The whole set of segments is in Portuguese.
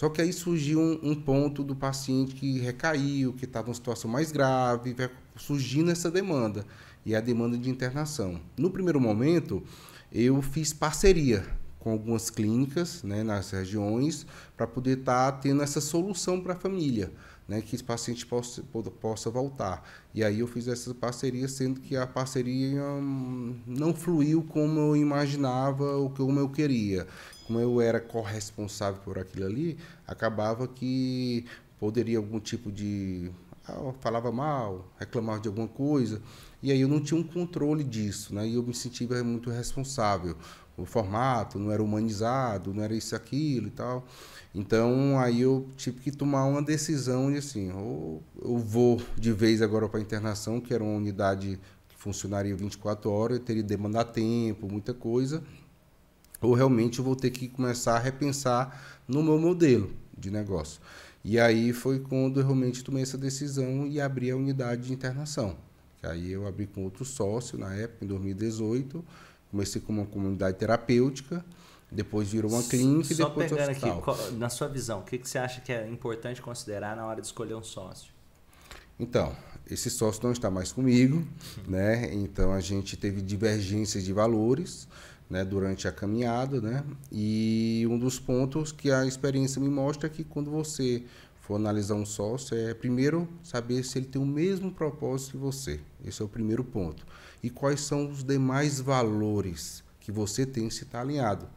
Só que aí surgiu um, um ponto do paciente que recaiu, que estava em situação mais grave, surgindo essa demanda, e é a demanda de internação. No primeiro momento, eu fiz parceria com algumas clínicas né, nas regiões para poder estar tá tendo essa solução para a família, né, que esse paciente possa, possa voltar. E aí eu fiz essa parceria, sendo que a parceria hum, não fluiu como eu imaginava ou como eu queria. Como eu era corresponsável por aquilo ali, acabava que poderia algum tipo de ah, falava mal, reclamava de alguma coisa, e aí eu não tinha um controle disso, né? E eu me sentia muito responsável o formato não era humanizado, não era isso aquilo e tal. Então aí eu tive que tomar uma decisão de assim, ou eu vou de vez agora para a internação, que era uma unidade que funcionaria 24 horas, eu teria que demandar tempo, muita coisa, ou realmente eu vou ter que começar a repensar no meu modelo de negócio. E aí foi quando eu realmente tomei essa decisão e abri a unidade de internação. Que aí eu abri com outro sócio na época, em 2018, Comecei como uma comunidade terapêutica, depois virou uma clínica Só e depois pegando hospital. aqui, qual, na sua visão, o que, que você acha que é importante considerar na hora de escolher um sócio? Então, esse sócio não está mais comigo, uhum. né? Então a gente teve divergências de valores, né, durante a caminhada, né? E um dos pontos que a experiência me mostra é que quando você for analisar um sócio, é primeiro saber se ele tem o mesmo propósito que você. Esse é o primeiro ponto. E quais são os demais valores que você tem se está alinhado?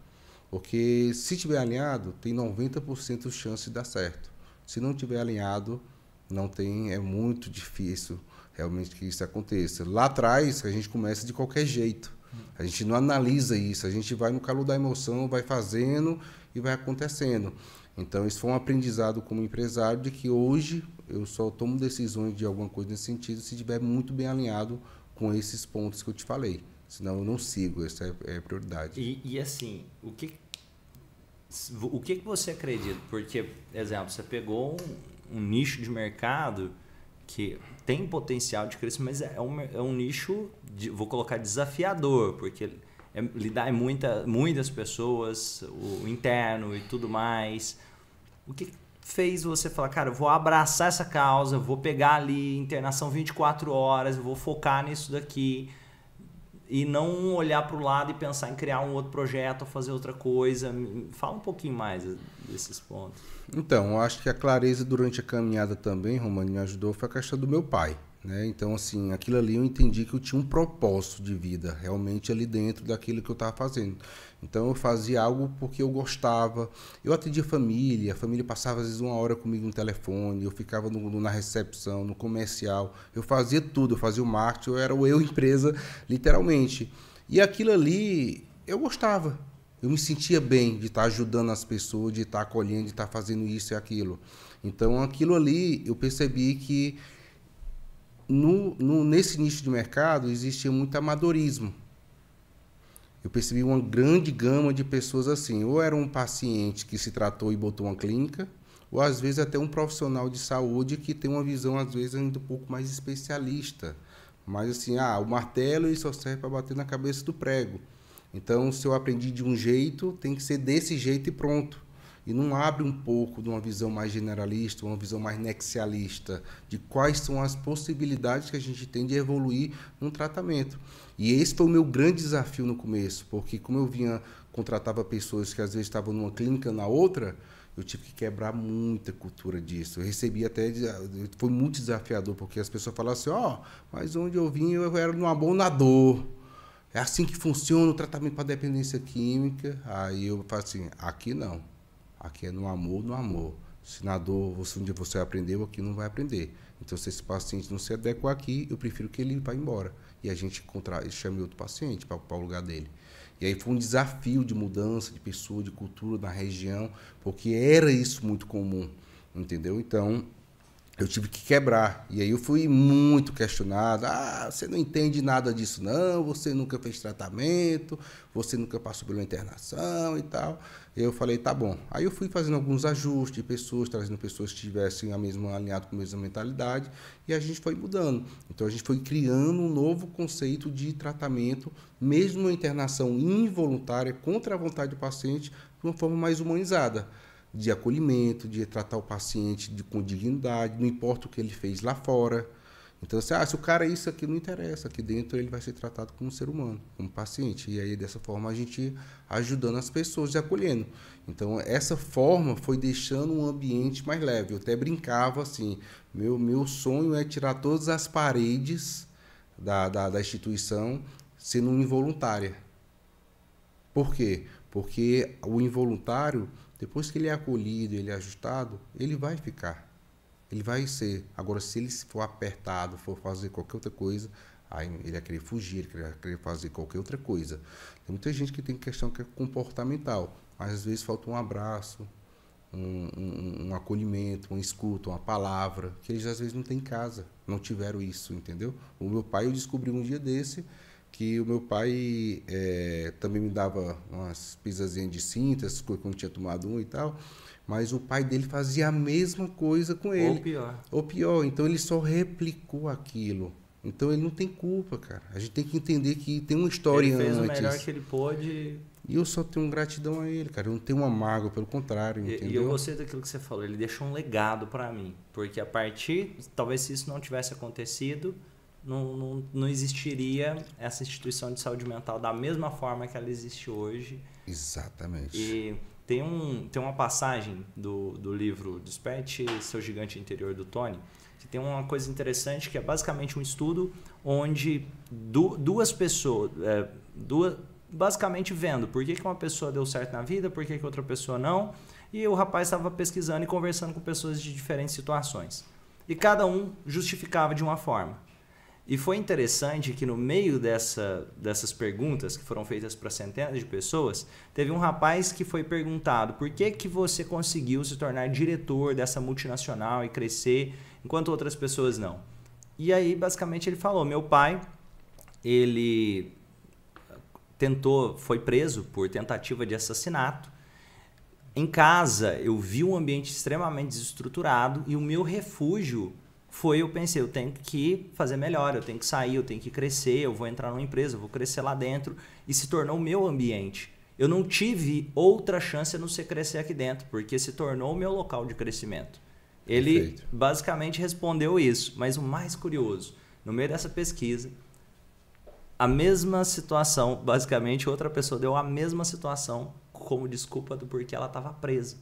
Porque se tiver alinhado, tem 90% de chance de dar certo. Se não tiver alinhado, não tem, é muito difícil realmente que isso aconteça. Lá atrás, a gente começa de qualquer jeito. A gente não analisa isso, a gente vai no calor da emoção, vai fazendo e vai acontecendo. Então, isso foi um aprendizado como empresário de que hoje eu só tomo decisões de alguma coisa nesse sentido se estiver muito bem alinhado com esses pontos que eu te falei. Senão eu não sigo, essa é, é prioridade. E, e, assim, o que o que, que você acredita? Porque, exemplo, você pegou um, um nicho de mercado que tem potencial de crescimento, mas é um, é um nicho, de, vou colocar desafiador, porque é, lidar em é muita, muitas pessoas, o interno e tudo mais. O que fez você falar, cara, eu vou abraçar essa causa, vou pegar ali internação 24 horas, vou focar nisso daqui e não olhar para o lado e pensar em criar um outro projeto, ou fazer outra coisa. Fala um pouquinho mais desses pontos. Então, eu acho que a clareza durante a caminhada também, Romano, me ajudou foi a questão do meu pai. Né? Então, assim, aquilo ali eu entendi que eu tinha um propósito de vida realmente ali dentro daquilo que eu estava fazendo. Então, eu fazia algo porque eu gostava. Eu atendia a família, a família passava às vezes uma hora comigo no telefone, eu ficava no, no, na recepção, no comercial. Eu fazia tudo, eu fazia o marketing, eu era o eu empresa, literalmente. E aquilo ali eu gostava. Eu me sentia bem de estar tá ajudando as pessoas, de estar tá acolhendo, de estar tá fazendo isso e aquilo. Então, aquilo ali eu percebi que no, no, nesse nicho de mercado existia muito amadorismo. Eu percebi uma grande gama de pessoas assim. Ou era um paciente que se tratou e botou uma clínica, ou às vezes até um profissional de saúde que tem uma visão, às vezes, ainda um pouco mais especialista. Mas assim, ah, o martelo só serve para bater na cabeça do prego. Então, se eu aprendi de um jeito, tem que ser desse jeito e pronto e não abre um pouco de uma visão mais generalista, uma visão mais nexialista, de quais são as possibilidades que a gente tem de evoluir num tratamento. E esse foi o meu grande desafio no começo, porque como eu vinha, contratava pessoas que às vezes estavam numa clínica na outra, eu tive que quebrar muita cultura disso. Eu recebi até. Foi muito desafiador, porque as pessoas falavam assim: ó, oh, mas onde eu vim eu era um abonador. É assim que funciona o tratamento para dependência química. Aí eu falo assim: aqui não Aqui é no amor, no amor. Se na dor você, um dia você aprendeu, aqui não vai aprender. Então, se esse paciente não se adequa aqui, eu prefiro que ele vá embora. E a gente contra... chame outro paciente para ocupar o lugar dele. E aí foi um desafio de mudança de pessoa, de cultura, na região, porque era isso muito comum, entendeu? Então, eu tive que quebrar. E aí eu fui muito questionado. Ah, você não entende nada disso, não. Você nunca fez tratamento, você nunca passou pela internação e tal. Eu falei, tá bom. Aí eu fui fazendo alguns ajustes de pessoas, trazendo pessoas que estivessem a mesma, alinhado com a mesma mentalidade, e a gente foi mudando. Então a gente foi criando um novo conceito de tratamento, mesmo uma internação involuntária, contra a vontade do paciente, de uma forma mais humanizada de acolhimento, de tratar o paciente de, com dignidade, não importa o que ele fez lá fora. Então, assim, ah, se o cara é isso aqui, não interessa. Aqui dentro ele vai ser tratado como um ser humano, como paciente. E aí, dessa forma, a gente ajudando as pessoas e acolhendo. Então, essa forma foi deixando um ambiente mais leve. Eu até brincava assim: meu, meu sonho é tirar todas as paredes da, da, da instituição sendo involuntária. Por quê? Porque o involuntário, depois que ele é acolhido, ele é ajustado, ele vai ficar. Ele vai ser. Agora, se ele for apertado, for fazer qualquer outra coisa, aí ele vai querer fugir, ele vai querer fazer qualquer outra coisa. Tem muita gente que tem questão que é comportamental, mas às vezes falta um abraço, um, um, um acolhimento, um escuta, uma palavra, que eles às vezes não têm em casa, não tiveram isso, entendeu? O meu pai, eu descobri um dia desse, que o meu pai é, também me dava umas pisazinhas de cinta, quando tinha tomado um e tal, mas o pai dele fazia a mesma coisa com ele. Ou pior. Ou pior, então ele só replicou aquilo. Então ele não tem culpa, cara. A gente tem que entender que tem uma história ele fez antes. o melhor que ele pôde. E eu só tenho gratidão a ele, cara. Eu não tenho uma mágoa, pelo contrário, e, entendeu? E eu gostei daquilo que você falou. Ele deixou um legado para mim, porque a partir, talvez se isso não tivesse acontecido, não, não, não existiria essa instituição de saúde mental da mesma forma que ela existe hoje. Exatamente. E tem, um, tem uma passagem do, do livro Desperte Seu Gigante Interior do Tony, que tem uma coisa interessante que é basicamente um estudo onde du, duas pessoas. É, duas, basicamente vendo por que, que uma pessoa deu certo na vida, por que, que outra pessoa não. E o rapaz estava pesquisando e conversando com pessoas de diferentes situações. E cada um justificava de uma forma. E foi interessante que no meio dessa, dessas perguntas que foram feitas para centenas de pessoas, teve um rapaz que foi perguntado por que, que você conseguiu se tornar diretor dessa multinacional e crescer, enquanto outras pessoas não. E aí, basicamente, ele falou: meu pai, ele tentou, foi preso por tentativa de assassinato. Em casa, eu vi um ambiente extremamente desestruturado e o meu refúgio foi eu pensei, eu tenho que fazer melhor, eu tenho que sair, eu tenho que crescer, eu vou entrar numa empresa, eu vou crescer lá dentro e se tornou meu ambiente. Eu não tive outra chance a não ser crescer aqui dentro, porque se tornou o meu local de crescimento. Ele Perfeito. basicamente respondeu isso, mas o mais curioso, no meio dessa pesquisa, a mesma situação, basicamente, outra pessoa deu a mesma situação como desculpa do porquê ela estava presa.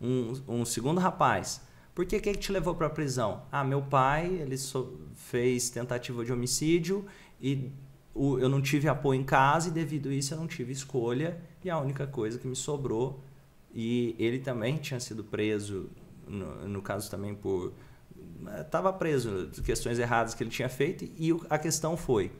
Um, um segundo rapaz por que, que te levou para a prisão? Ah, meu pai, ele so fez tentativa de homicídio e o, eu não tive apoio em casa e devido a isso eu não tive escolha e a única coisa que me sobrou e ele também tinha sido preso no, no caso também por estava preso questões erradas que ele tinha feito e a questão foi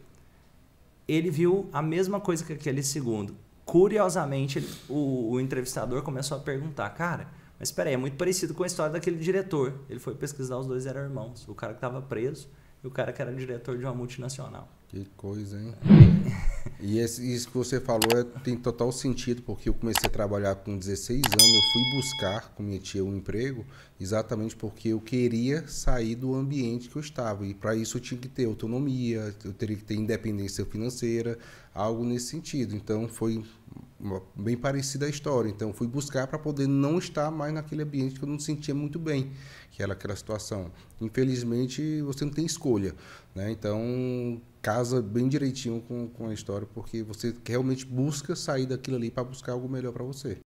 ele viu a mesma coisa que aquele segundo curiosamente ele, o, o entrevistador começou a perguntar cara mas espera aí, é muito parecido com a história daquele diretor. Ele foi pesquisar, os dois eram irmãos. O cara que estava preso e o cara que era diretor de uma multinacional. Que coisa, hein? e esse, isso que você falou é, tem total sentido, porque eu comecei a trabalhar com 16 anos, eu fui buscar com minha tia um emprego, exatamente porque eu queria sair do ambiente que eu estava. E para isso eu tinha que ter autonomia, eu teria que ter independência financeira, algo nesse sentido. Então foi bem parecida a história. Então, fui buscar para poder não estar mais naquele ambiente que eu não sentia muito bem, que era aquela situação. Infelizmente, você não tem escolha. Né? Então, casa bem direitinho com, com a história, porque você realmente busca sair daquilo ali para buscar algo melhor para você.